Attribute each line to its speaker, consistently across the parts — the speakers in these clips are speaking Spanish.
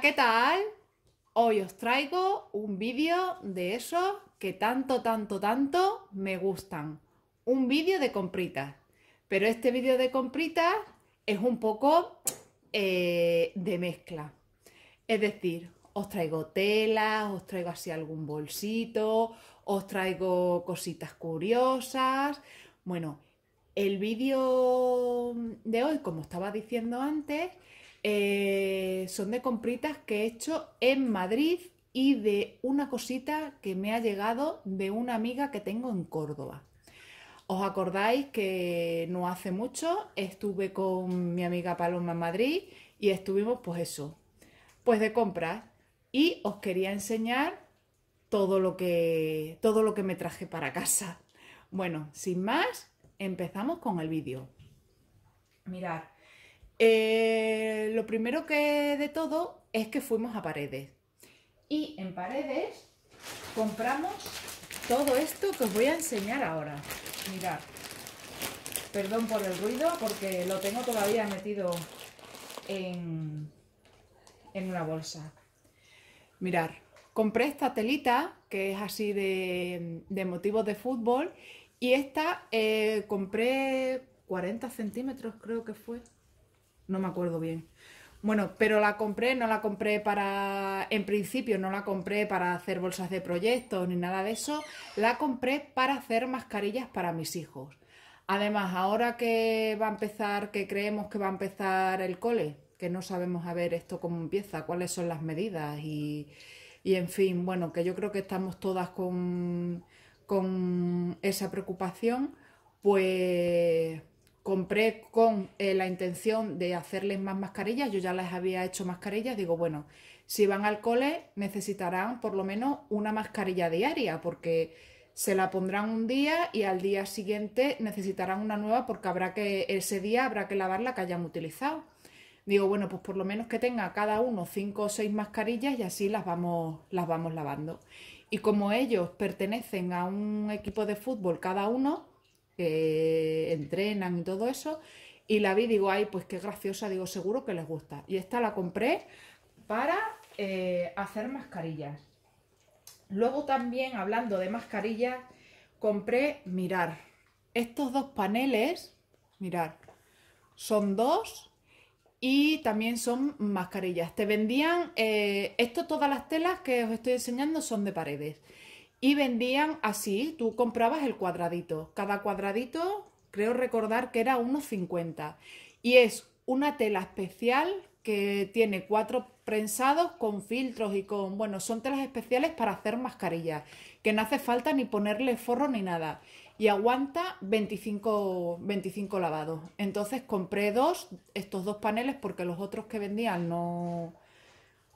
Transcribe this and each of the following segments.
Speaker 1: ¿qué tal? Hoy os traigo un vídeo de esos que tanto, tanto, tanto me gustan. Un vídeo de compritas. Pero este vídeo de compritas es un poco eh, de mezcla. Es decir, os traigo telas, os traigo así algún bolsito, os traigo cositas curiosas. Bueno, el vídeo de hoy, como estaba diciendo antes, eh, son de compritas que he hecho en Madrid y de una cosita que me ha llegado de una amiga que tengo en Córdoba. Os acordáis que no hace mucho estuve con mi amiga Paloma en Madrid y estuvimos pues eso, pues de compras y os quería enseñar todo lo que todo lo que me traje para casa. Bueno, sin más, empezamos con el vídeo. Mirad, eh, lo primero que de todo es que fuimos a Paredes. Y en Paredes compramos todo esto que os voy a enseñar ahora. Mirad. Perdón por el ruido porque lo tengo todavía metido en, una bolsa. Mirad, compré esta telita que es así de, de motivos de fútbol y esta eh, compré 40 centímetros creo que fue no me acuerdo bien. Bueno, pero la compré, no la compré para, en principio no la compré para hacer bolsas de proyectos ni nada de eso, la compré para hacer mascarillas para mis hijos. Además, ahora que va a empezar, que creemos que va a empezar el cole, que no sabemos a ver esto cómo empieza, cuáles son las medidas y, y en fin, bueno, que yo creo que estamos todas con, con esa preocupación, pues compré con eh, la intención de hacerles más mascarillas, yo ya les había hecho mascarillas, digo, bueno, si van al cole necesitarán por lo menos una mascarilla diaria, porque se la pondrán un día y al día siguiente necesitarán una nueva porque habrá que, ese día habrá que lavar la que hayan utilizado. Digo, bueno, pues por lo menos que tenga cada uno cinco o seis mascarillas y así las vamos, las vamos lavando. Y como ellos pertenecen a un equipo de fútbol cada uno, que entrenan y todo eso. Y la vi, digo, ay, pues qué graciosa, digo, seguro que les gusta. Y esta la compré para eh, hacer mascarillas. Luego también, hablando de mascarillas, compré, mirar, estos dos paneles, mirar, son dos y también son mascarillas. Te vendían, eh, esto todas las telas que os estoy enseñando son de paredes. Y vendían así, tú comprabas el cuadradito. Cada cuadradito, creo recordar que era unos 50. Y es una tela especial que tiene cuatro prensados con filtros y con, bueno, son telas especiales para hacer mascarillas, que no hace falta ni ponerle forro ni nada. Y aguanta 25, lavados. Entonces compré dos, estos dos paneles, porque los otros que vendían no...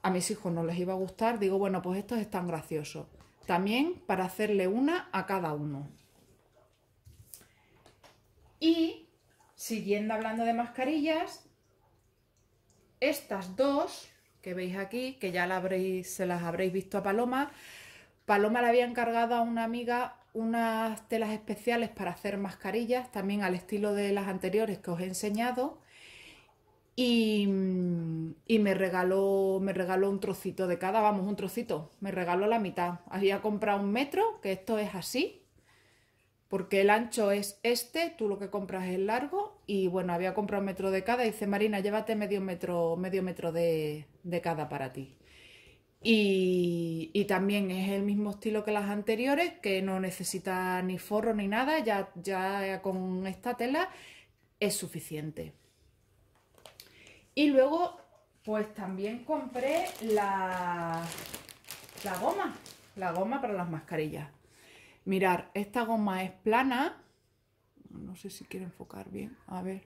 Speaker 1: A mis hijos no les iba a gustar. Digo, bueno, pues estos están graciosos también para hacerle una a cada uno. Y siguiendo hablando de mascarillas, estas dos que veis aquí, que ya se las habréis visto a Paloma, Paloma le había encargado a una amiga unas telas especiales para hacer mascarillas, también al estilo de las anteriores que os he enseñado, Mm, y, me regaló me regaló un trocito de cada, vamos, un trocito, me regaló la mitad. Había comprado un metro, que esto es así, porque el ancho es este, tú lo que compras es el largo, y bueno, había comprado un metro de cada, y dice Marina, llévate medio metro, medio metro de, cada para ti. Y, y, también es el mismo estilo que las anteriores, que no necesita ni forro ni nada, ya, ya con esta tela es suficiente. Y luego, pues también compré la, la goma, la goma para las mascarillas. Mirar, esta goma es plana. No sé si quiero enfocar bien. A ver.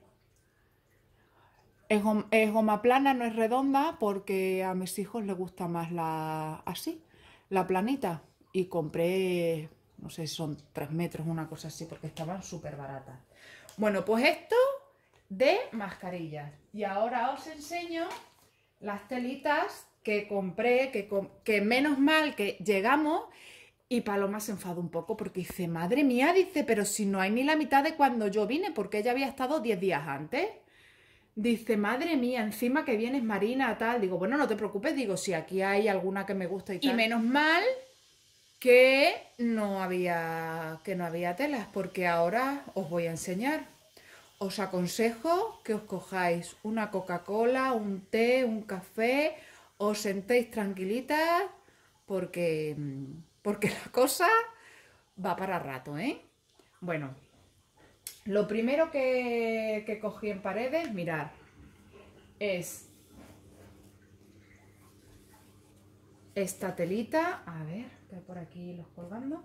Speaker 1: Es, goma, plana, no es redonda, porque a mis hijos les gusta más la así, la planita. Y compré, no sé son 3 metros, una cosa así, porque estaban súper baratas. Bueno, pues esto de mascarillas. Y ahora os enseño las telitas que compré, que, menos mal que llegamos y Paloma se enfadó un poco porque dice, madre mía, dice, pero si no hay ni la mitad de cuando yo vine, porque ella había estado 10 días antes. Dice, madre mía, encima que vienes Marina, tal. Digo, bueno, no te preocupes, digo, si aquí hay alguna que me gusta y tal. Y menos mal que no había, que no había telas, porque ahora os voy a enseñar os aconsejo que os cojáis una Coca-Cola, un té, un café, os sentéis tranquilitas porque, mm, porque la cosa va para rato, ¿eh? Bueno, lo primero que, cogí en paredes, mirar, es esta telita, a ver, que por aquí los colgando.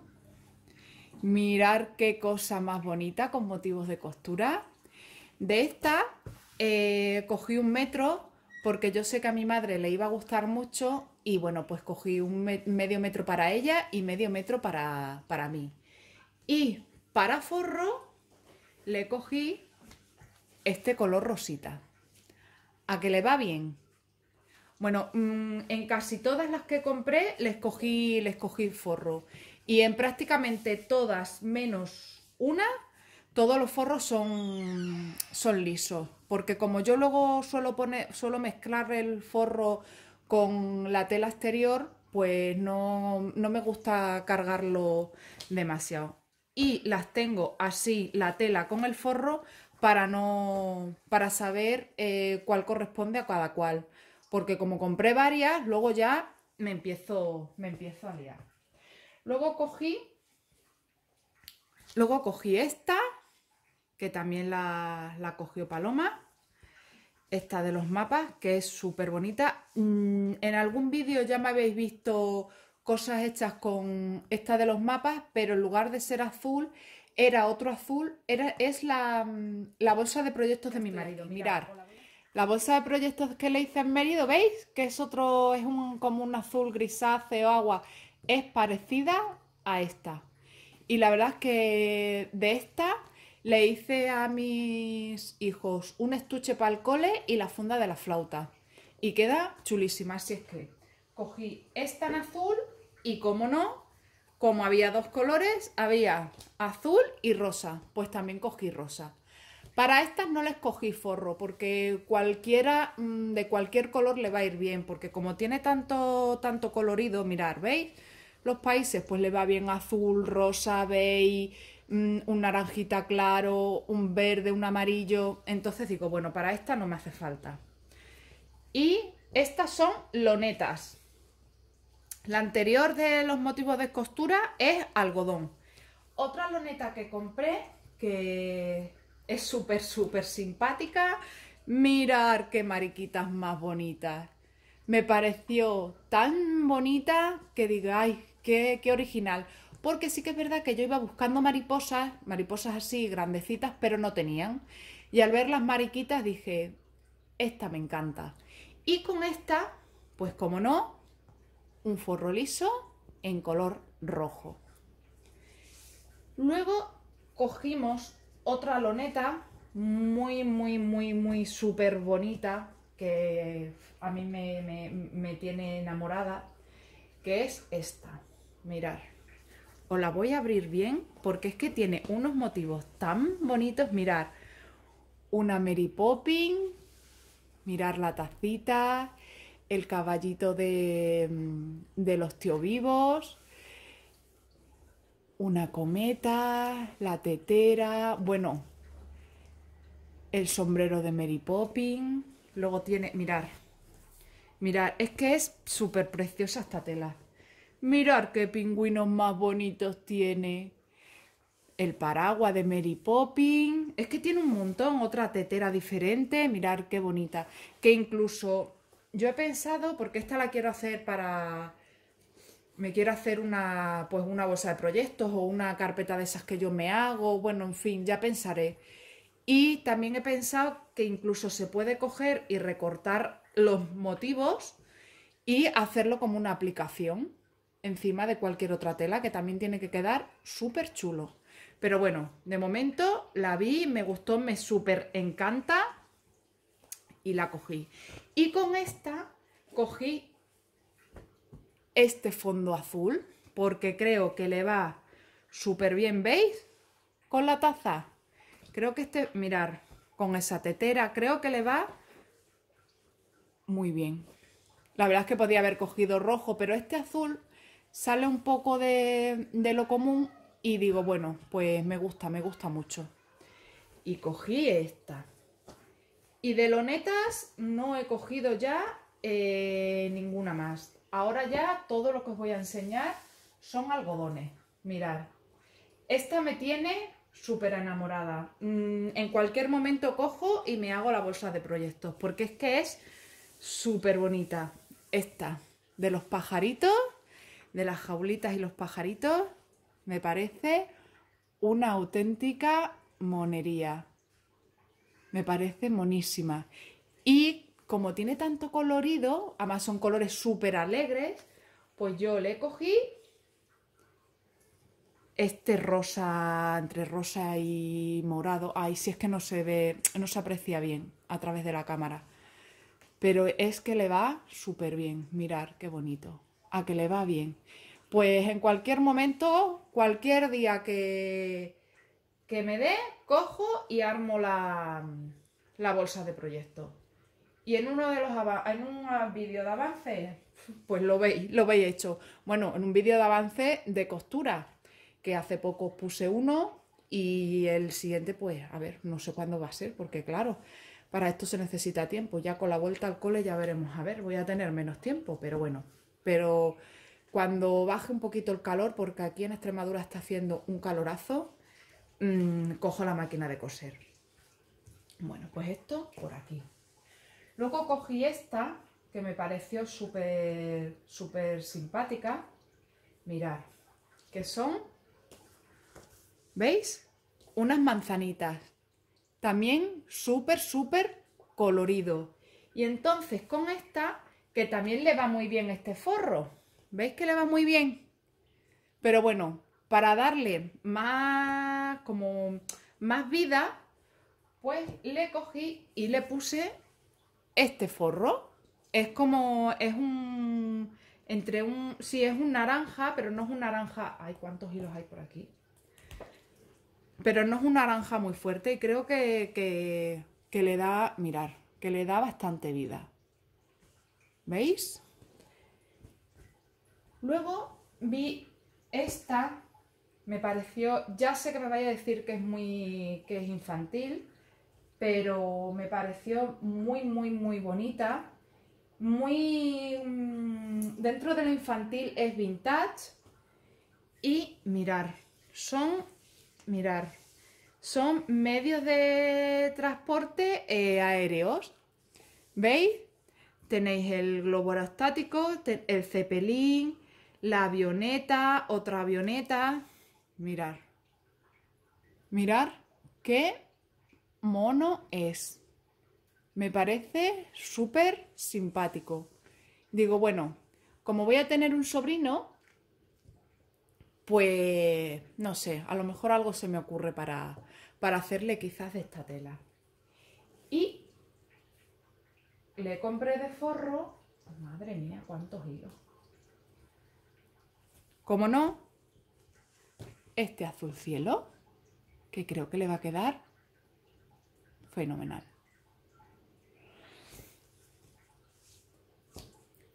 Speaker 1: Mirar qué cosa más bonita con motivos de costura. De esta eh, cogí un metro porque yo sé que a mi madre le iba a gustar mucho y bueno, pues cogí un medio metro para ella y medio metro para, para mí. Y para forro le cogí este color rosita. ¿A que le va bien? Bueno, mm, en casi todas las que compré les cogí, les cogí forro. Y en prácticamente todas, menos una, todos los forros son, son lisos, porque como yo luego suelo, mezclar el forro con la tela exterior, pues no, me gusta cargarlo demasiado. Y las tengo así, la tela con el forro, para no para saber eh, cuál corresponde a cada cual porque como compré varias luego ya me empiezo me empiezo a liar luego cogí luego cogí esta que también la, cogió Paloma. Esta de los mapas, que es súper bonita. Mm, en algún vídeo ya me habéis visto cosas hechas con esta de los mapas, pero en lugar de ser azul, era otro azul. Era, es la, mm, bolsa de proyectos de mi marido. Mirar. La bolsa de proyectos que le hice a mi marido. ¿veis? Que es otro, es un, como un azul grisáceo, agua. Es parecida a esta. Y la verdad es que de esta le hice a mis hijos un estuche para el cole y la funda de la flauta. Y queda chulísima, así es que cogí esta en azul y como no, como había dos colores, había azul y rosa, pues también cogí rosa. Para estas no les cogí forro porque cualquiera mm, de cualquier color le va a ir bien, porque como tiene tanto, tanto colorido, mirar, ¿veis? Los países pues le va bien azul, rosa, beige, Mm, un naranjita claro, un verde, un amarillo. Entonces digo, bueno, para esta no me hace falta. Y estas son lonetas. La anterior de los motivos de costura es algodón. Otra loneta que compré, que es súper, súper simpática. Mirar qué mariquitas más bonitas. Me pareció tan bonita que digáis ay, qué original porque sí que es verdad que yo iba buscando mariposas, mariposas así grandecitas, pero no tenían. Y al ver las mariquitas dije, esta me encanta. Y con esta, pues como no, un forro liso en color rojo. Luego cogimos otra loneta muy, muy, muy, muy súper bonita que a mí me, me, tiene enamorada, que es esta. mirad o la voy a abrir bien porque es que tiene unos motivos tan bonitos. Mirar una Mary Popping, mirar la tacita, el caballito de, mm, los tío vivos, una cometa, la tetera, bueno, el sombrero de Mary Popping. Luego tiene, mirar, mirar, es que es súper preciosa esta tela. Mirar qué pingüinos más bonitos tiene. El paraguas de Mary Poppins. Es que tiene un montón, otra tetera diferente. Mirar qué bonita. Que incluso yo he pensado, porque esta la quiero hacer para... Me quiero hacer una, pues una bolsa de proyectos o una carpeta de esas que yo me hago. Bueno, en fin, ya pensaré. Y también he pensado que incluso se puede coger y recortar los motivos y hacerlo como una aplicación encima de cualquier otra tela que también tiene que quedar súper chulo. Pero bueno, de momento la vi, me gustó, me súper encanta y la cogí. Y con esta cogí este fondo azul porque creo que le va súper bien, ¿veis? Con la taza. Creo que este, mirar, con esa tetera, creo que le va muy bien. La verdad es que podía haber cogido rojo, pero este azul sale un poco de, lo común y digo, bueno, pues me gusta, me gusta mucho. Y cogí esta. Y de lonetas no he cogido ya eh, ninguna más. Ahora ya todo lo que os voy a enseñar son algodones. Mirad, esta me tiene súper enamorada. Mm, en cualquier momento cojo y me hago la bolsa de proyectos, porque es que es súper bonita. Esta, de los pajaritos de las jaulitas y los pajaritos me parece una auténtica monería. Me parece monísima. Y como tiene tanto colorido, además son colores súper alegres, pues yo le cogí este rosa, entre rosa y morado. Ay, si es que no se ve, no se aprecia bien a través de la cámara. Pero es que le va súper bien. Mirar, qué bonito a que le va bien. Pues en cualquier momento, cualquier día que, que me dé, cojo y armo la, la bolsa de proyecto. Y en uno de los en un vídeo de avance, pues lo veis, lo veis hecho. Bueno, en un vídeo de avance de costura, que hace poco puse uno y el siguiente, pues, a ver, no sé cuándo va a ser, porque claro, para esto se necesita tiempo. Ya con la vuelta al cole ya veremos, a ver, voy a tener menos tiempo, pero bueno. Pero cuando baje un poquito el calor, porque aquí en Extremadura está haciendo un calorazo, mm, cojo la máquina de coser. Bueno, pues esto por aquí. Luego cogí esta, que me pareció súper, súper simpática. Mirad, que son, ¿veis? Unas manzanitas. También súper, súper colorido. Y entonces con esta que también le va muy bien este forro. ¿Veis que le va muy bien? Pero bueno, para darle más, como más vida, pues le cogí y le puse este forro. Es como, es un, entre un, sí, es un naranja, pero no es un naranja, ay, ¿cuántos hilos hay por aquí? Pero no es un naranja muy fuerte y creo que, que, que le da, mirar, que le da bastante vida. ¿Veis? Luego vi esta, me pareció, ya sé que me vaya a decir que es muy, que es infantil, pero me pareció muy, muy, muy bonita. Muy, mm, dentro de lo infantil es vintage y mirar, son, mirar, son medios de transporte eh, aéreos, ¿veis? Tenéis el globo aerostático, el cepelín, la avioneta, otra avioneta. Mirar. Mirar qué mono es. Me parece súper simpático. Digo, bueno, como voy a tener un sobrino, pues no sé, a lo mejor algo se me ocurre para, para hacerle quizás de esta tela. Y le compré de forro. Madre mía, cuántos hilos. Como no, este azul cielo, que creo que le va a quedar fenomenal.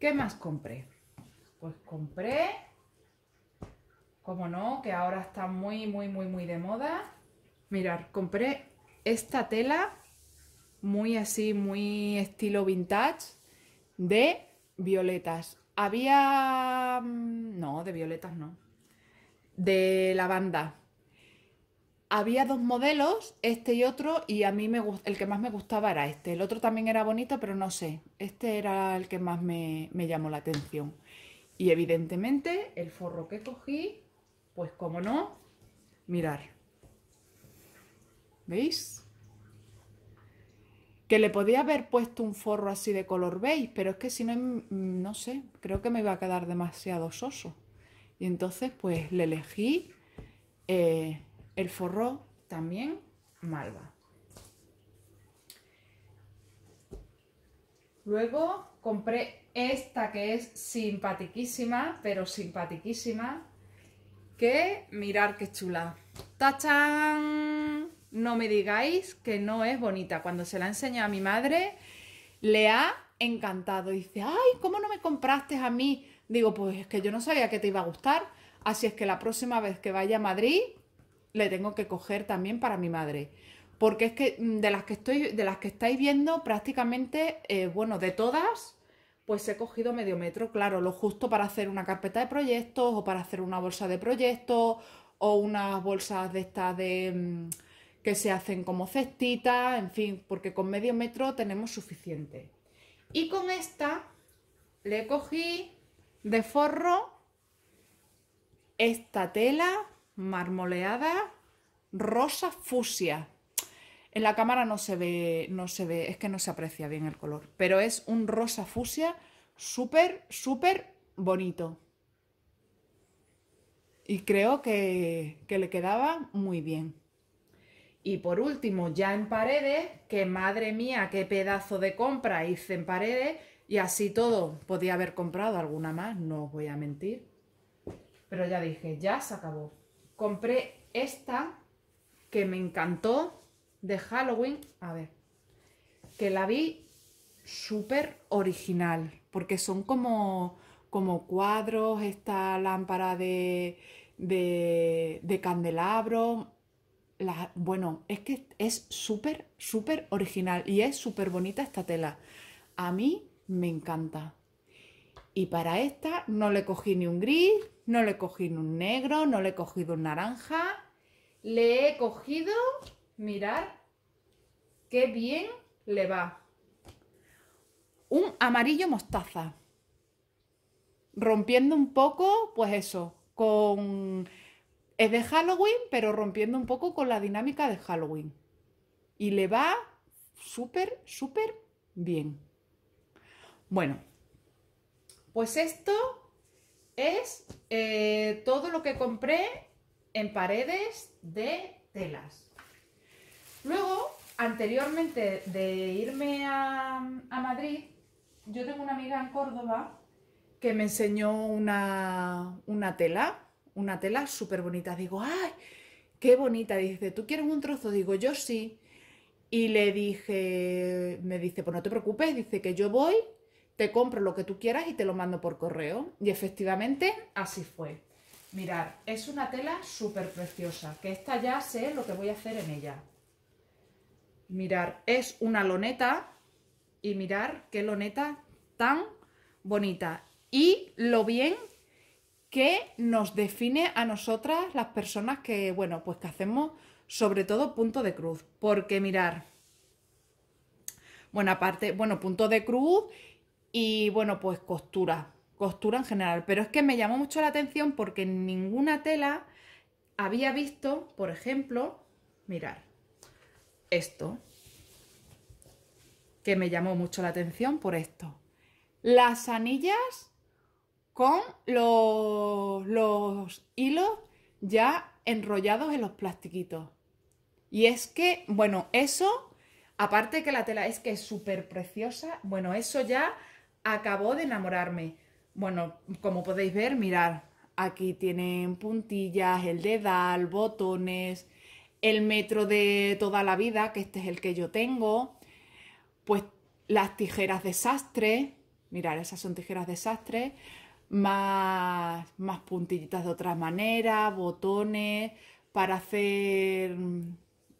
Speaker 1: ¿Qué más compré? Pues compré, como no, que ahora está muy, muy, muy, muy de moda. Mirar, compré esta tela muy así, muy estilo vintage, de violetas. Había... Mm, no, de violetas no. De lavanda. Había dos modelos, este y otro, y a mí me el que más me gustaba era este. El otro también era bonito, pero no sé. Este era el que más me, me llamó la atención. Y evidentemente el forro que cogí, pues como no, mirar. ¿Veis? le podía haber puesto un forro así de color beige, pero es que si no, em, mm, no sé, creo que me iba a quedar demasiado soso. Y entonces pues le elegí eh, el forro también malva. Luego compré esta que es simpatiquísima, pero simpatiquísima, que mirar qué chula. tachan no me digáis que no es bonita. Cuando se la enseñé a mi madre, le ha encantado. Dice, ay, ¿cómo no me compraste a mí? Digo, pues es que yo no sabía que te iba a gustar. Así es que la próxima vez que vaya a Madrid, le tengo que coger también para mi madre. Porque es que mm, de las que estoy, de las que estáis viendo, prácticamente, eh, bueno, de todas, pues he cogido medio metro, claro, lo justo para hacer una carpeta de proyectos, o para hacer una bolsa de proyectos, o unas bolsas de estas de. Mm, que se hacen como cestitas, en fin, porque con medio metro tenemos suficiente. Y con esta le cogí de forro esta tela marmoleada rosa fusia. En la cámara no se ve, no se ve, es que no se aprecia bien el color, pero es un rosa fusia súper, súper bonito. Y creo que, que le quedaba muy bien. Y por último, ya en paredes, que madre mía, qué pedazo de compra hice en paredes. Y así todo, podía haber comprado alguna más, no os voy a mentir. Pero ya dije, ya se acabó. Compré esta que me encantó de Halloween. A ver, que la vi súper original, porque son como, como cuadros, esta lámpara de, de, de candelabro, bueno, es que es súper, súper original y es súper bonita esta tela. A mí me encanta. Y para esta no le cogí ni un gris, no le cogí ni un negro, no le he cogido un naranja. Le he cogido, mirar qué bien le va. Un amarillo mostaza. Rompiendo un poco, pues eso, con es de Halloween, pero rompiendo un poco con la dinámica de Halloween. Y le va súper, súper bien. Bueno, pues esto es eh, todo lo que compré en paredes de telas. Luego, anteriormente de irme a, Madrid, yo tengo una amiga en Córdoba que me enseñó una, una tela una tela súper bonita. Digo, ¡ay! ¡Qué bonita! Dice, ¿tú quieres un trozo? Digo, yo sí. Y le dije, me dice, pues no te preocupes, dice que yo voy, te compro lo que tú quieras y te lo mando por correo. Y efectivamente, así fue. mirar es una tela súper preciosa, que esta ya sé lo que voy a hacer en ella. Mirar, es una loneta y mirar qué loneta tan bonita. Y lo bien que nos define a nosotras las personas que, bueno, pues que hacemos sobre todo punto de cruz. Porque mirar, bueno, aparte, bueno, punto de cruz y bueno, pues costura, costura en general. Pero es que me llamó mucho la atención porque en ninguna tela había visto, por ejemplo, mirar esto, que me llamó mucho la atención por esto. Las anillas con los, hilos ya enrollados en los plastiquitos. Y es que, bueno, eso, aparte que la tela es que es súper preciosa, bueno, eso ya acabó de enamorarme. Bueno, como podéis ver, mirad, aquí tienen puntillas, el dedal, botones, el metro de toda la vida, que este es el que yo tengo, pues las tijeras de sastre, mirad, esas son tijeras de sastre, más, más puntillitas de otra manera, botones, para hacer...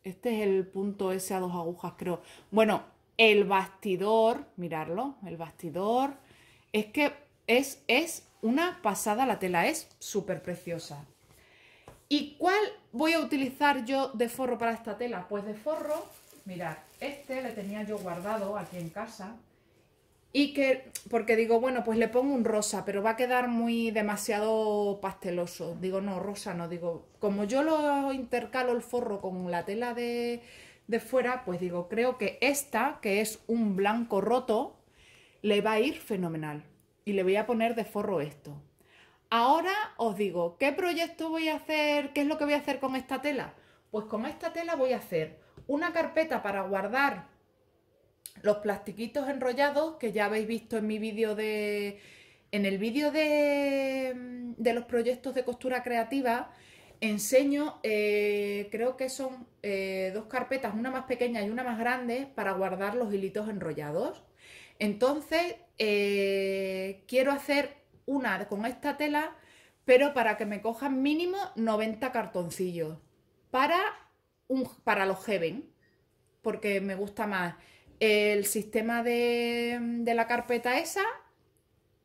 Speaker 1: Este es el punto S a dos agujas, creo. Bueno, el bastidor, mirarlo, el bastidor. Es que es, es una pasada la tela, es súper preciosa. ¿Y cuál voy a utilizar yo de forro para esta tela? Pues de forro, mirad, este le tenía yo guardado aquí en casa y que, porque digo, bueno, pues le pongo un rosa, pero va a quedar muy demasiado pasteloso. Digo, no, rosa no, digo, como yo lo intercalo el forro con la tela de, de fuera, pues digo, creo que esta, que es un blanco roto, le va a ir fenomenal. Y le voy a poner de forro esto. Ahora os digo, ¿qué proyecto voy a hacer? ¿Qué es lo que voy a hacer con esta tela? Pues con esta tela voy a hacer una carpeta para guardar los plastiquitos enrollados que ya habéis visto en mi vídeo de... En el vídeo de, los proyectos de costura creativa enseño, eh, creo que son eh, dos carpetas, una más pequeña y una más grande, para guardar los hilitos enrollados. Entonces, eh, quiero hacer una con esta tela, pero para que me cojan mínimo 90 cartoncillos para, un, para los Heaven, porque me gusta más el sistema de, la carpeta esa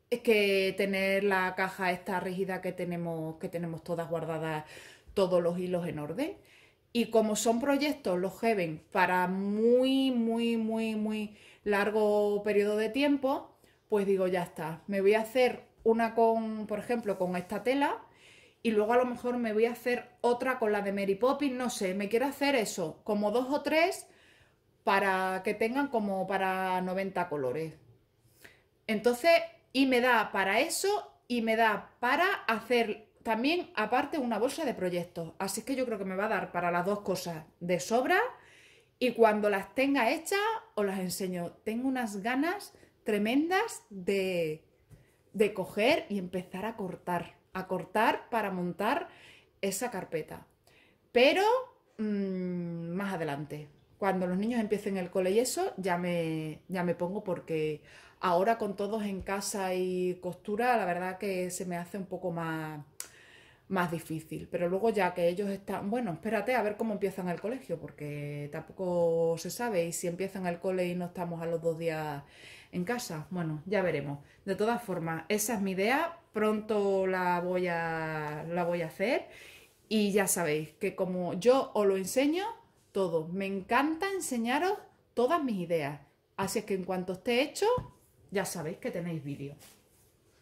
Speaker 1: es que tener la caja esta rígida que tenemos, que tenemos todas guardadas, todos los hilos en orden. Y como son proyectos, los Heaven, para muy, muy, muy, muy largo periodo de tiempo, pues digo, ya está. Me voy a hacer una con, por ejemplo, con esta tela y luego a lo mejor me voy a hacer otra con la de Mary Poppins, no sé, me quiero hacer eso, como dos o tres para que tengan como para 90 colores. Entonces, y me da para eso y me da para hacer también aparte una bolsa de proyectos. Así que yo creo que me va a dar para las dos cosas de sobra y cuando las tenga hechas os las enseño. Tengo unas ganas tremendas de, de coger y empezar a cortar, a cortar para montar esa carpeta. Pero mm, más adelante, cuando los niños empiecen el cole y eso, ya me, ya me pongo porque ahora con todos en casa y costura, la verdad que se me hace un poco más, más difícil. Pero luego ya que ellos están, bueno, espérate a ver cómo empiezan el colegio, porque tampoco se sabe. Y si empiezan el cole y no estamos a los dos días en casa, bueno, ya veremos. De todas formas, esa es mi idea. Pronto la voy a, la voy a hacer. Y ya sabéis que como yo os lo enseño, todo. Me encanta enseñaros todas mis ideas. Así es que en cuanto esté hecho, ya sabéis que tenéis vídeo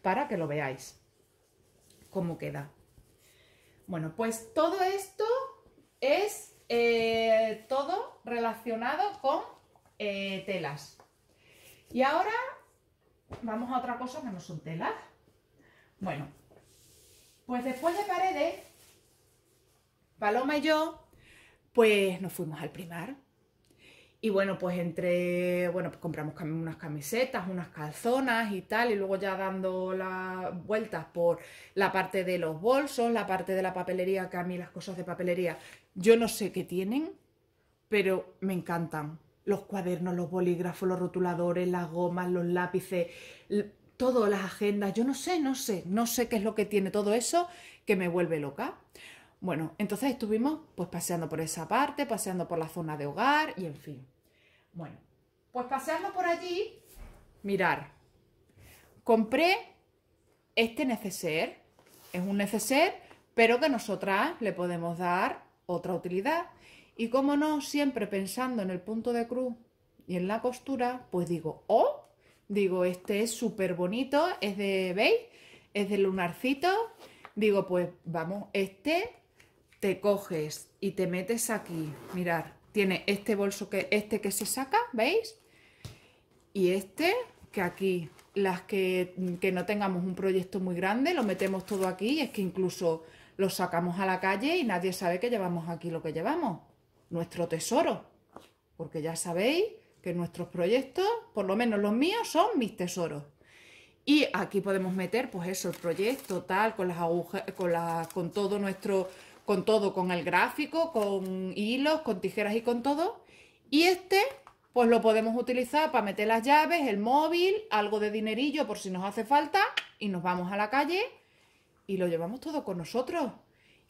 Speaker 1: para que lo veáis cómo queda. Bueno, pues todo esto es eh, todo relacionado con eh, telas. Y ahora vamos a otra cosa que no son telas. Bueno, pues después de paredes, Paloma y yo pues nos fuimos al primar. Y bueno, pues entre, bueno, pues compramos unas camisetas, unas calzonas y tal, y luego ya dando las vueltas por la parte de los bolsos, la parte de la papelería, que a mí las cosas de papelería, yo no sé qué tienen, pero me encantan. Los cuadernos, los bolígrafos, los rotuladores, las gomas, los lápices, todas las agendas, yo no sé, no sé, no sé qué es lo que tiene todo eso que me vuelve loca. Bueno, entonces estuvimos pues paseando por esa parte, paseando por la zona de hogar y en fin. Bueno, pues paseando por allí, mirar. Compré este neceser. Es un neceser, pero que nosotras le podemos dar otra utilidad. Y como no, siempre pensando en el punto de cruz y en la costura, pues digo, oh, digo, este es súper bonito, es de, ¿veis? Es de lunarcito. Digo, pues vamos, este te coges y te metes aquí, mirar, tiene este bolso que este que se saca, ¿veis? Y este que aquí, las que, que no tengamos un proyecto muy grande, lo metemos todo aquí es que incluso lo sacamos a la calle y nadie sabe que llevamos aquí lo que llevamos, nuestro tesoro, porque ya sabéis que nuestros proyectos, por lo menos los míos, son mis tesoros. Y aquí podemos meter, pues eso, el proyecto tal, con las agujas, con, con todo nuestro con todo, con el gráfico, con hilos, con tijeras y con todo. Y este, pues lo podemos utilizar para meter las llaves, el móvil, algo de dinerillo por si nos hace falta y nos vamos a la calle y lo llevamos todo con nosotros.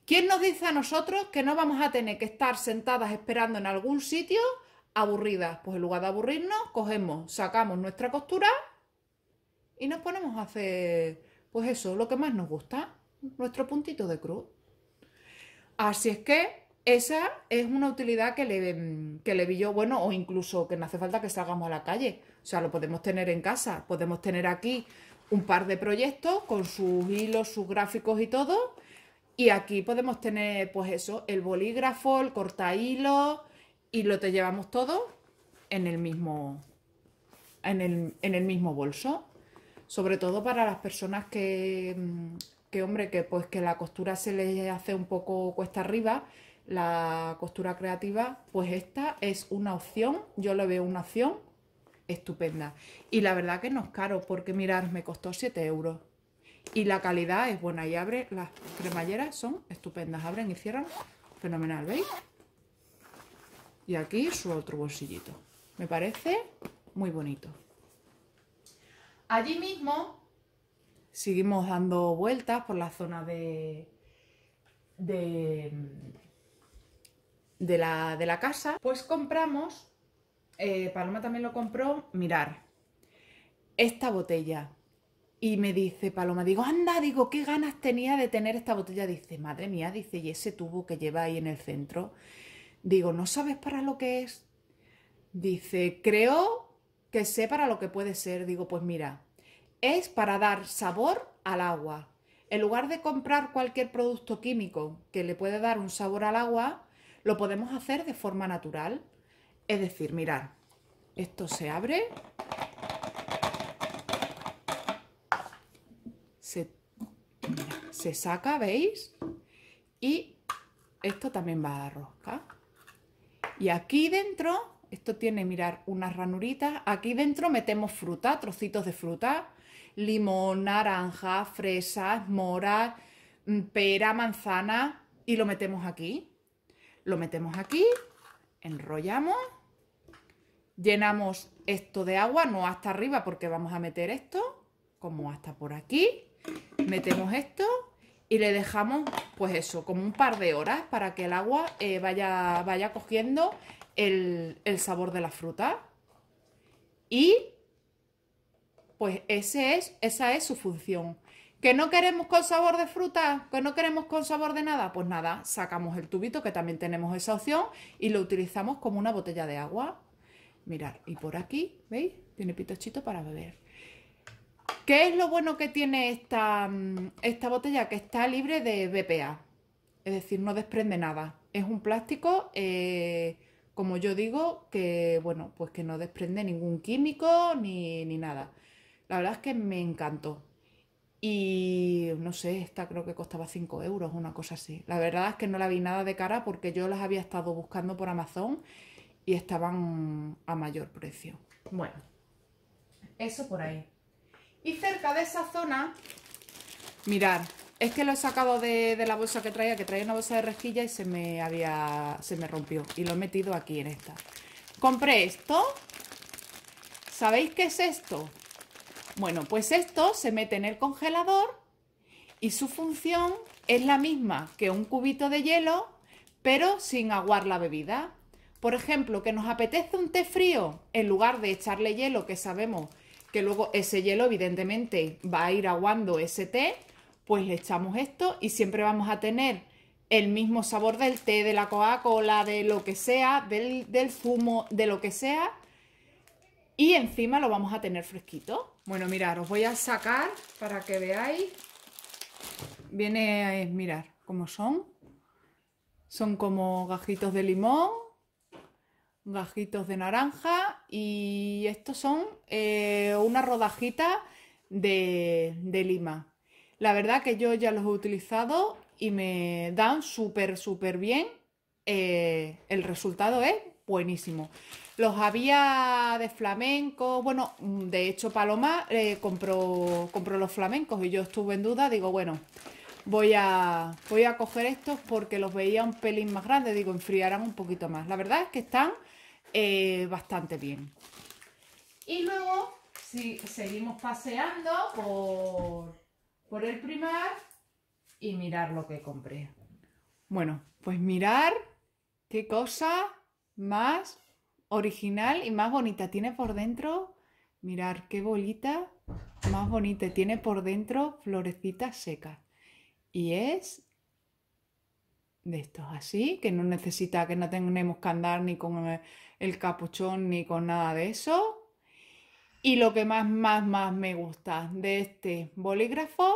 Speaker 1: ¿Quién nos dice a nosotros que no vamos a tener que estar sentadas esperando en algún sitio aburridas? Pues en lugar de aburrirnos, cogemos, sacamos nuestra costura y nos ponemos a hacer, pues eso, lo que más nos gusta, nuestro puntito de cruz. Así es que esa es una utilidad que le, mm, le vi yo, bueno, o incluso que no hace falta que salgamos a la calle. O sea, lo podemos tener en casa, podemos tener aquí un par de proyectos con sus hilos, sus gráficos y todo. Y aquí podemos tener, pues eso, el bolígrafo, el hilo y lo te llevamos todo en el mismo, en el mismo bolso. Sobre todo para las personas que mm, que hombre, que pues que la costura se le hace un poco cuesta arriba, la costura creativa, pues esta es una opción, yo lo veo una opción estupenda. Y la verdad que no es caro, porque mirad, me costó 7 euros. Y la calidad es buena y abre, las cremalleras son estupendas, abren y cierran fenomenal, ¿veis? Y aquí su otro bolsillito. Me parece muy bonito. Allí mismo seguimos dando vueltas por la zona de, la, casa. Pues compramos, eh, Paloma también lo compró, mirar, esta botella. Y me dice Paloma, digo, anda, digo, qué ganas tenía de tener esta botella. Dice, madre mía, dice, y ese tubo que lleva ahí en el centro. Digo, ¿no sabes para lo que es? Dice, creo que sé para lo que puede ser. Digo, pues mira, es para dar sabor al agua. En lugar de comprar cualquier producto químico que le puede dar un sabor al agua, lo podemos hacer de forma natural. Es decir, mirar, esto se abre, se, saca, ¿veis? Y esto también va a dar rosca. Y aquí dentro, esto tiene, mirar, unas ranuritas. Aquí dentro metemos fruta, trocitos de fruta, limón, naranja, fresas, mora, mm, pera, manzana y lo metemos aquí. Lo metemos aquí, enrollamos, llenamos esto de agua, no hasta arriba porque vamos a meter esto, como hasta por aquí. Metemos esto y le dejamos, pues eso, como un par de horas para que el agua eh, vaya, vaya cogiendo el, el sabor de la fruta. Y pues ese es, esa es su función. ¿Que no queremos con sabor de fruta? ¿Que no queremos con sabor de nada? Pues nada, sacamos el tubito, que también tenemos esa opción, y lo utilizamos como una botella de agua. Mirad, y por aquí, ¿veis? Tiene pitochito para beber. ¿Qué es lo bueno que tiene esta, mm, botella? Que está libre de BPA, es decir, no desprende nada. Es un plástico, eh, como yo digo, que, bueno, pues que no desprende ningún químico ni nada. La verdad es que me encantó. Y no sé, esta creo que costaba 5 euros, una cosa así. La verdad es que no la vi nada de cara porque yo las había estado buscando por Amazon y estaban a mayor precio. Bueno, eso por ahí. Y cerca de esa zona, mirad, es que lo he sacado de, la bolsa que traía, que traía una bolsa de resquilla y se me había, se me rompió. Y lo he metido aquí en esta. Compré esto. ¿Sabéis qué es esto? Bueno, pues esto se mete en el congelador y su función es la misma que un cubito de hielo, pero sin aguar la bebida. Por ejemplo, que nos apetece un té frío, en lugar de echarle hielo, que sabemos que luego ese hielo evidentemente va a ir aguando ese té, pues le echamos esto y siempre vamos a tener el mismo sabor del té, de la Coca-Cola, de lo que sea, del, del zumo, de lo que sea, y encima lo vamos a tener fresquito. Bueno, mirar, os voy a sacar para que veáis. Viene, a eh, mirar cómo son. Son como gajitos de limón, gajitos de naranja y estos son eh, una rodajita de, lima. La verdad que yo ya los he utilizado y me dan súper, súper bien. Eh, el resultado es buenísimo los había de flamenco, bueno, de hecho Paloma eh, compró, compró los flamencos y yo estuve en duda, digo, bueno, voy a, voy a coger estos porque los veía un pelín más grandes, digo, enfriarán un poquito más. La verdad es que están eh, bastante bien. Y luego, si seguimos paseando por, por el primar y mirar lo que compré. Bueno, pues mirar qué cosa más original y más bonita. Tiene por dentro, mirar qué bolita más bonita. Tiene por dentro florecitas secas. Y es de estos así, que no necesita, que no tenemos que andar ni con el, el capuchón ni con nada de eso. Y lo que más, más, más me gusta de este bolígrafo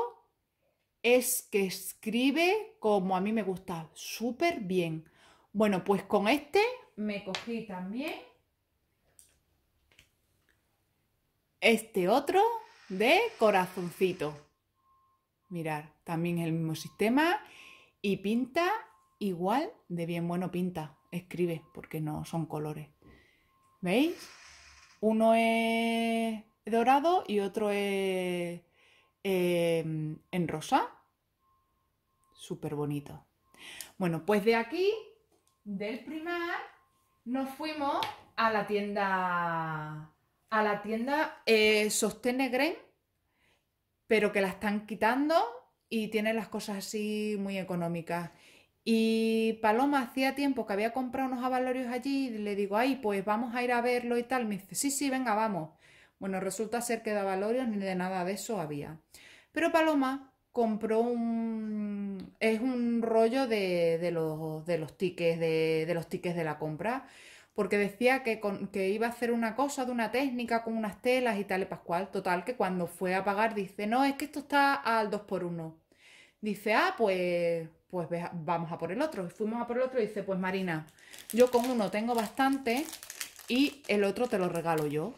Speaker 1: es que escribe como a mí me gusta, súper bien. Bueno, pues con este me cogí también este otro de corazoncito. mirad, también el mismo sistema y pinta igual de bien. Bueno, pinta, escribe, porque no son colores. ¿Veis? Uno es dorado y otro es em, en rosa. Súper bonito. Bueno, pues de aquí, del primar, nos fuimos a la tienda, a la tienda eh, Sostenegren, pero que la están quitando y tiene las cosas así muy económicas. Y Paloma hacía tiempo que había comprado unos avalorios allí y le digo, ay, pues vamos a ir a verlo y tal. Me dice, sí, sí, venga, vamos. Bueno, resulta ser que de avalorios ni de nada de eso había. Pero Paloma compró un... es un rollo de, de, los, de los, tickets, de, los tickets de la compra, porque decía que, que, iba a hacer una cosa de una técnica con unas telas y tal y pascual. Total, que cuando fue a pagar dice, no, es que esto está al 2x1. Dice, ah, pues, pues vamos a por el otro. Y fuimos a por el otro y dice, pues Marina, yo con uno tengo bastante y el otro te lo regalo yo.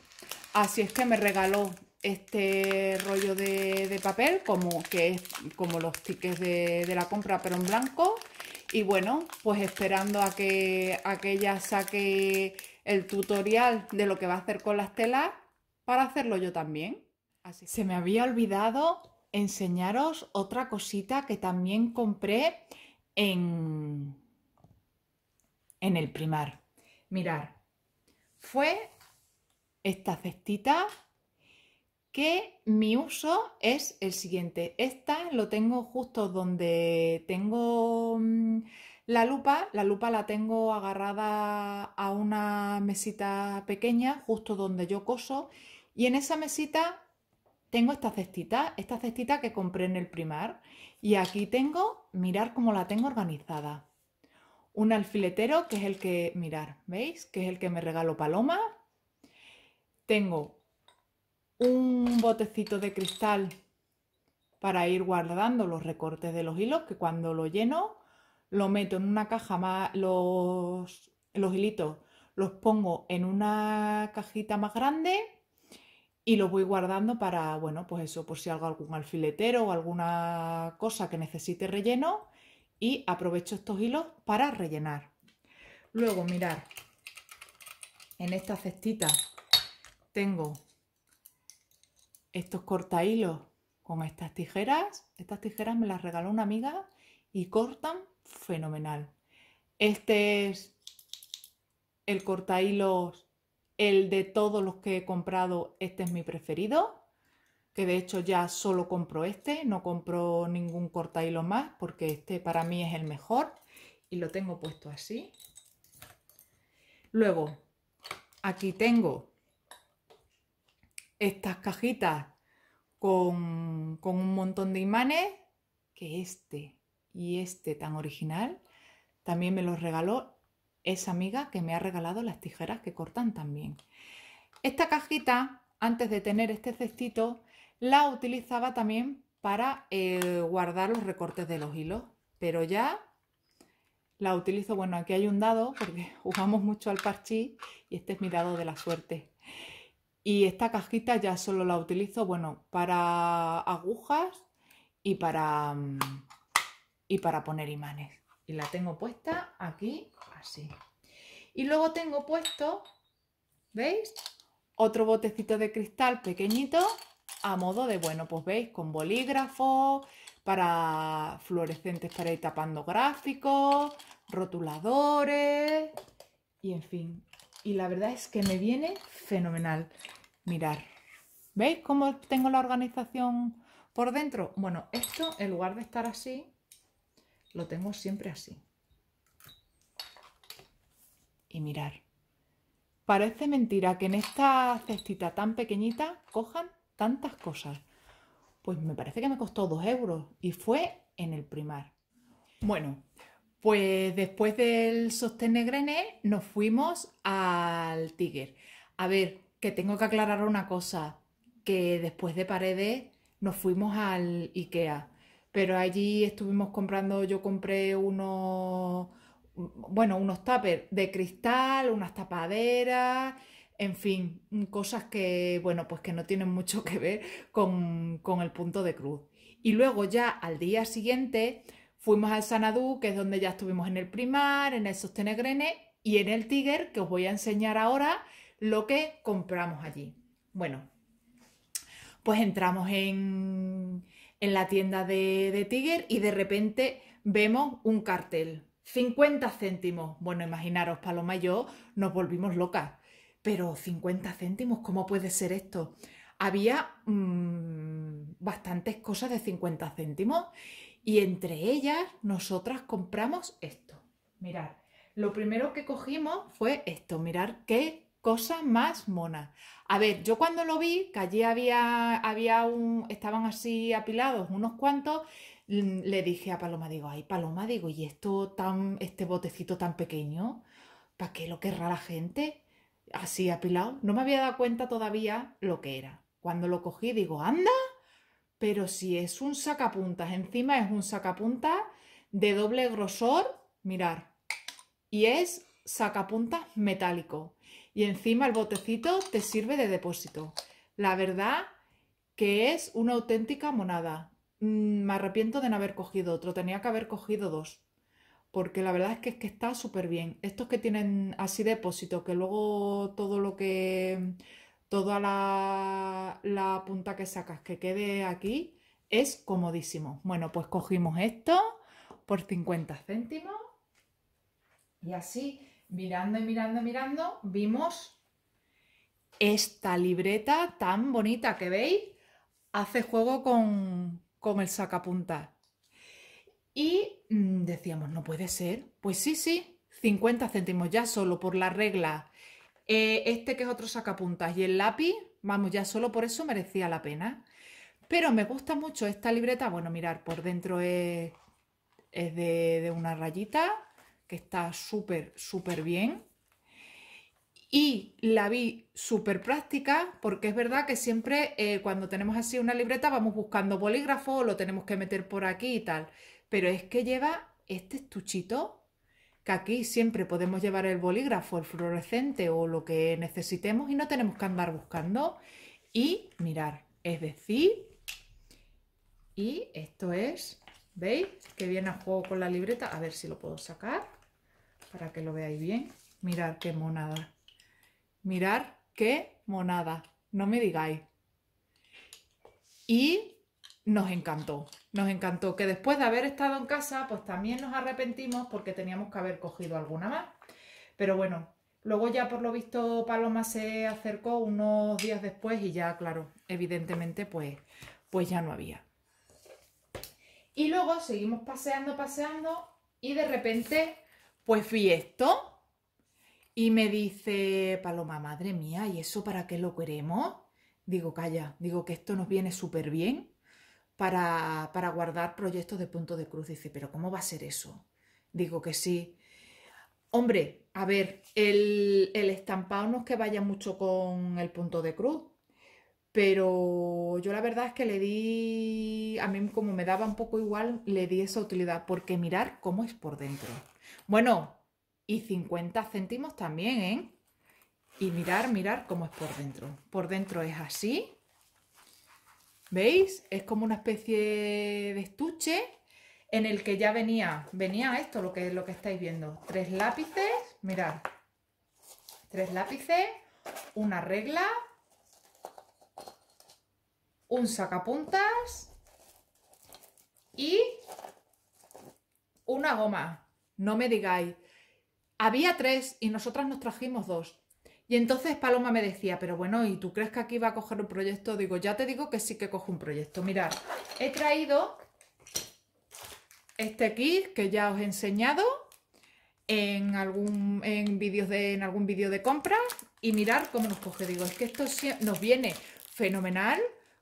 Speaker 1: Así es que me regaló este rollo de, papel, como, que es, como los tickets de, la compra, pero en blanco. Y bueno, pues esperando a que, aquella saque el tutorial de lo que va a hacer con las telas para hacerlo yo también. Así. Se me había olvidado enseñaros otra cosita que también compré en, en el primar. Mirar, fue esta cestita que mi uso es el siguiente. Esta lo tengo justo donde tengo mm, la lupa. La lupa la tengo agarrada a una mesita pequeña, justo donde yo coso. Y en esa mesita tengo esta cestita, esta cestita que compré en el primar. Y aquí tengo, mirar cómo la tengo organizada. Un alfiletero que es el que, mirar, ¿veis? Que es el que me regaló Paloma. Tengo un botecito de cristal para ir guardando los recortes de los hilos, que cuando lo lleno, lo meto en una caja más, los, los hilitos los pongo en una cajita más grande y los voy guardando para, bueno, pues eso, por si hago algún alfiletero o alguna cosa que necesite relleno y aprovecho estos hilos para rellenar. Luego, mirar, en esta cestita tengo estos cortahilos con estas tijeras. Estas tijeras me las regaló una amiga y cortan fenomenal. Este es el cortahilos, el de todos los que he comprado, este es mi preferido. Que de hecho ya solo compro este, no compro ningún cortahilo más porque este para mí es el mejor. Y lo tengo puesto así. Luego, aquí tengo estas cajitas con, con un montón de imanes que este y este tan original también me los regaló esa amiga que me ha regalado las tijeras que cortan también. Esta cajita, antes de tener este cestito, la utilizaba también para eh, guardar los recortes de los hilos, pero ya la utilizo, bueno, aquí hay un dado porque jugamos mucho al parchís y este es mi dado de la suerte. Y esta cajita ya solo la utilizo, bueno, para agujas y para, mm, y para poner imanes. Y la tengo puesta aquí, así. Y luego tengo puesto, ¿veis? Otro botecito de cristal pequeñito a modo de, bueno, pues veis, con bolígrafo, para fluorescentes para ir tapando gráficos, rotuladores y en fin, y la verdad es que me viene fenomenal. Mirar, ¿veis cómo tengo la organización por dentro? Bueno, esto en lugar de estar así, lo tengo siempre así. Y mirar, parece mentira que en esta cestita tan pequeñita cojan tantas cosas. Pues me parece que me costó dos euros y fue en el primar. Bueno, pues después del sostén negrené nos fuimos al Tiger. A ver, que tengo que aclarar una cosa, que después de Paredes nos fuimos al IKEA, pero allí estuvimos comprando, yo compré unos, bueno, unos tuppers de cristal, unas tapaderas, en fin, cosas que, bueno, pues que no tienen mucho que ver con, con el punto de cruz. Y luego ya al día siguiente Fuimos al Sanadú, que es donde ya estuvimos en el primar, en el Sostenegrene y en el Tiger, que os voy a enseñar ahora lo que compramos allí. Bueno, pues entramos en, en la tienda de, de Tiger y de repente vemos un cartel. 50 céntimos. Bueno, imaginaros, Paloma y yo nos volvimos locas. Pero 50 céntimos, ¿cómo puede ser esto? Había mm, bastantes cosas de 50 céntimos y entre ellas, nosotras compramos esto. Mirad, lo primero que cogimos fue esto. Mirad qué cosa más mona. A ver, yo cuando lo vi, que allí había, había un. estaban así apilados unos cuantos, mm, le dije a Paloma, digo, ay, Paloma, digo, ¿y esto tan, este botecito tan pequeño? ¿Para qué lo querrá la gente? Así apilado. No me había dado cuenta todavía lo que era. Cuando lo cogí, digo, anda, pero si es un sacapuntas, encima es un sacapuntas de doble grosor, mirar, y es sacapuntas metálico. Y encima el botecito te sirve de depósito. La verdad que es una auténtica monada. Mm, me arrepiento de no haber cogido otro, tenía que haber cogido dos. Porque la verdad es que, es que está súper bien. Estos que tienen así depósito, que luego todo lo que toda la, punta que sacas que quede aquí es comodísimo. Bueno, pues cogimos esto por 50 céntimos y así, mirando y mirando y mirando, vimos esta libreta tan bonita que veis. Hace juego con, con el sacapuntas. Y mm, decíamos, no puede ser. Pues sí, sí, 50 céntimos ya solo por la regla eh, este que es otro sacapuntas y el lápiz, vamos, ya solo por eso merecía la pena. Pero me gusta mucho esta libreta, bueno, mirar, por dentro es, de, una rayita, que está súper, súper bien. Y la vi súper práctica, porque es verdad que siempre eh, cuando tenemos así una libreta vamos buscando bolígrafo, lo tenemos que meter por aquí y tal. Pero es que lleva este estuchito que aquí siempre podemos llevar el bolígrafo, el fluorescente o lo que necesitemos y no tenemos que andar buscando y mirar. Es decir, y esto es, ¿veis? Que viene a juego con la libreta. A ver si lo puedo sacar para que lo veáis bien. Mirar qué monada. Mirar qué monada. No me digáis. Y nos encantó. Nos encantó que después de haber estado en casa, pues también nos arrepentimos porque teníamos que haber cogido alguna más. Pero bueno, luego ya por lo visto Paloma se acercó unos días después y ya, claro, evidentemente pues, pues ya no había. Y luego seguimos paseando, paseando y de repente pues vi esto y me dice Paloma, madre mía, ¿y eso para qué lo queremos? Digo, calla, digo que esto nos viene súper bien para, para guardar proyectos de punto de cruz. Dice, pero ¿cómo va a ser eso? Digo que sí. Hombre, a ver, el, el estampado no es que vaya mucho con el punto de cruz, pero yo la verdad es que le di, a mí como me daba un poco igual, le di esa utilidad, porque mirar cómo es por dentro. Bueno, y 50 céntimos también, ¿eh? Y mirar, mirar cómo es por dentro. Por dentro es así, ¿Veis? Es como una especie de estuche en el que ya venía, venía esto, lo que, lo que estáis viendo. Tres lápices, mirad. Tres lápices, una regla, un sacapuntas y una goma. No me digáis, había tres y nosotras nos trajimos dos. Y entonces Paloma me decía, pero bueno, ¿y tú crees que aquí va a coger un proyecto? Digo, ya te digo que sí que cojo un proyecto. Mirad, he traído este kit que ya os he enseñado en algún en vídeos de en algún vídeo de compra y mirar cómo nos coge digo es que esto nos viene fenomenal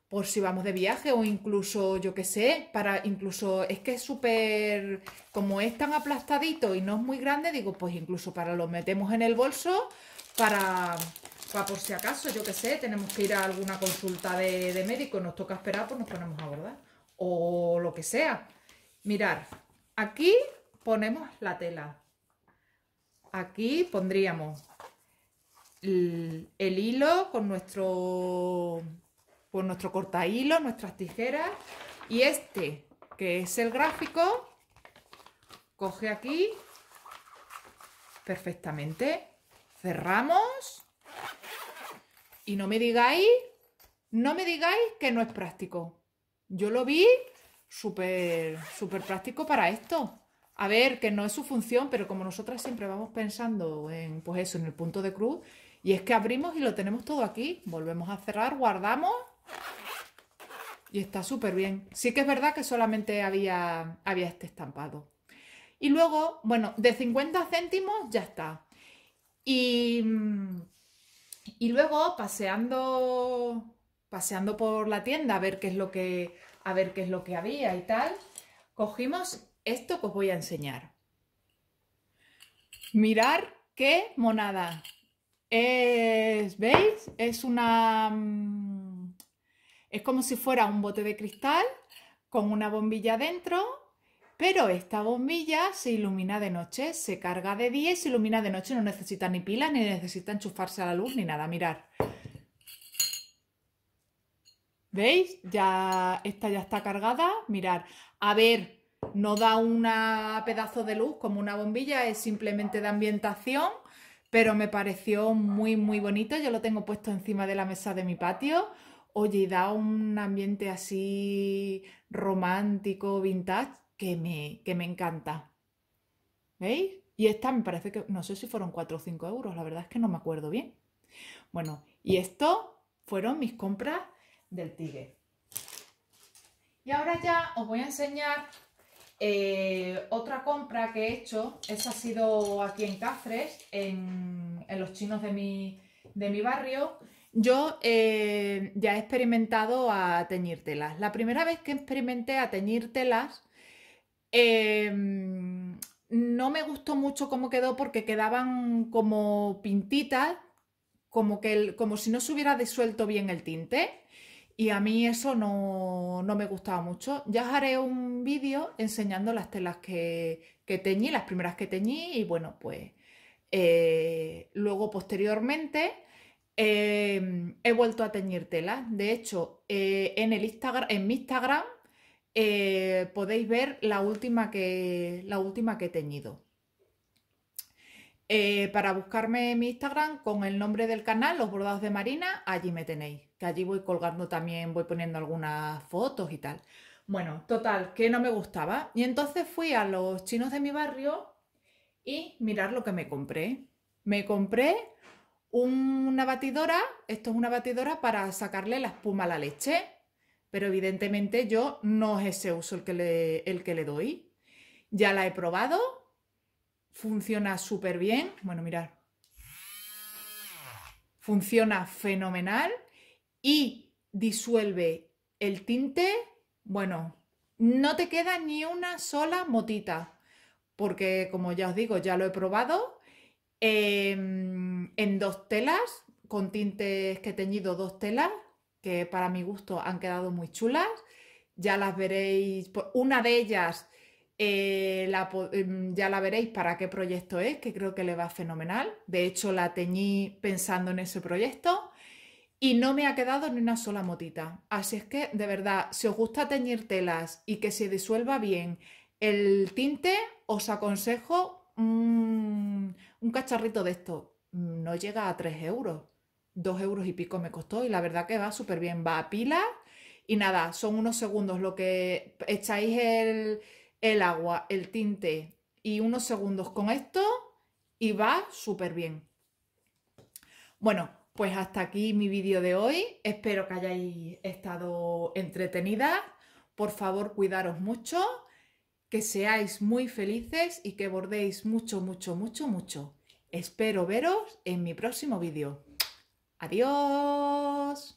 Speaker 1: por si vamos de viaje o incluso yo que sé para incluso es que es súper como es tan aplastadito y no es muy grande digo pues incluso para lo metemos en el bolso para, por si acaso, yo que sé, tenemos que ir a alguna consulta de, médico nos toca esperar, pues nos ponemos a bordar. O lo que sea. Mirar, aquí ponemos la tela. Aquí pondríamos el, hilo con nuestro, con nuestro cortahilo, nuestras tijeras. Y este, que es el gráfico, coge aquí perfectamente cerramos y no me digáis, no me digáis que no es práctico. Yo lo vi súper, súper práctico para esto. A ver, que no es su función, pero como nosotras siempre vamos pensando en, pues eso, en el punto de cruz, y es que abrimos y lo tenemos todo aquí. Volvemos a cerrar, guardamos y está súper bien. Sí que es verdad que solamente había, había este estampado. Y luego, bueno, de 50 céntimos ya está. Mm, y, luego paseando, paseando por la tienda a ver qué es lo que, a ver qué es lo que había y tal, cogimos esto que os voy a enseñar. Mirar qué monada. Es, ¿Veis? Es una... Mm, es como si fuera un bote de cristal con una bombilla dentro pero esta bombilla se ilumina de noche, se carga de día y se ilumina de noche. No necesita ni pilas, ni necesita enchufarse a la luz, ni nada. Mirar. ¿Veis? Ya, esta ya está cargada. Mirar. A ver, no da un pedazo de luz como una bombilla, es simplemente de ambientación, pero me pareció muy, muy bonito. Yo lo tengo puesto encima de la mesa de mi patio. Oye, da un ambiente así romántico, vintage que me, encanta. ¿Veis? Y esta me parece que, no sé si fueron 4 o 5 euros, la verdad es que no me acuerdo bien. Bueno, y esto fueron mis compras del Tigre. Y ahora ya os voy a enseñar eh, otra compra que he hecho. esa ha sido aquí en Cáceres, en, los chinos de mi, barrio. Yo eh, ya he experimentado a teñir telas. La primera vez que experimenté a teñir telas Em, no me gustó mucho cómo quedó porque quedaban como pintitas, como, que como si no se hubiera disuelto bien el tinte. Y a mí eso no, no me gustaba mucho. Ya haré un vídeo enseñando las telas que, que, teñí, las primeras que teñí. Y bueno, pues eh, luego posteriormente em, he vuelto a teñir telas. De hecho, eh, en, el Instagram, en mi Instagram eh, podéis ver la última que, la última que he teñido. Eh, para buscarme en mi Instagram con el nombre del canal, Los Bordados de Marina, allí me tenéis, que allí voy colgando también, voy poniendo algunas fotos y tal. Bueno, total, que no me gustaba. Y entonces fui a los chinos de mi barrio y mirar lo que me compré. Me compré una batidora, esto es una batidora para sacarle la espuma a la leche pero evidentemente yo no es ese uso el que le, el que le doy. Ya la he probado, funciona súper bien. Bueno, mirad. Funciona fenomenal y disuelve el tinte. Bueno, no te queda ni una sola motita, porque como ya os digo, ya lo he probado em, en dos telas, con tintes que he teñido dos telas que para mi gusto han quedado muy chulas. Ya las veréis, pues, una de ellas eh, em, ya la veréis para qué proyecto es, que creo que le va fenomenal. De hecho, la teñí pensando en ese proyecto y no me ha quedado ni una sola motita. Así es que, de verdad, si os gusta teñir telas y que se disuelva bien el tinte, os aconsejo mm, un cacharrito de esto. No llega a 3 euros dos euros y pico me costó y la verdad que va súper bien, va a pila y nada, son unos segundos lo que echáis el, el agua, el tinte y unos segundos con esto y va súper bien. Bueno, pues hasta aquí mi vídeo de hoy. Espero que hayáis estado entretenidas. Por favor, cuidaros mucho, que seáis muy felices y que bordéis mucho, mucho, mucho, mucho. Espero veros en mi próximo vídeo. Adiós.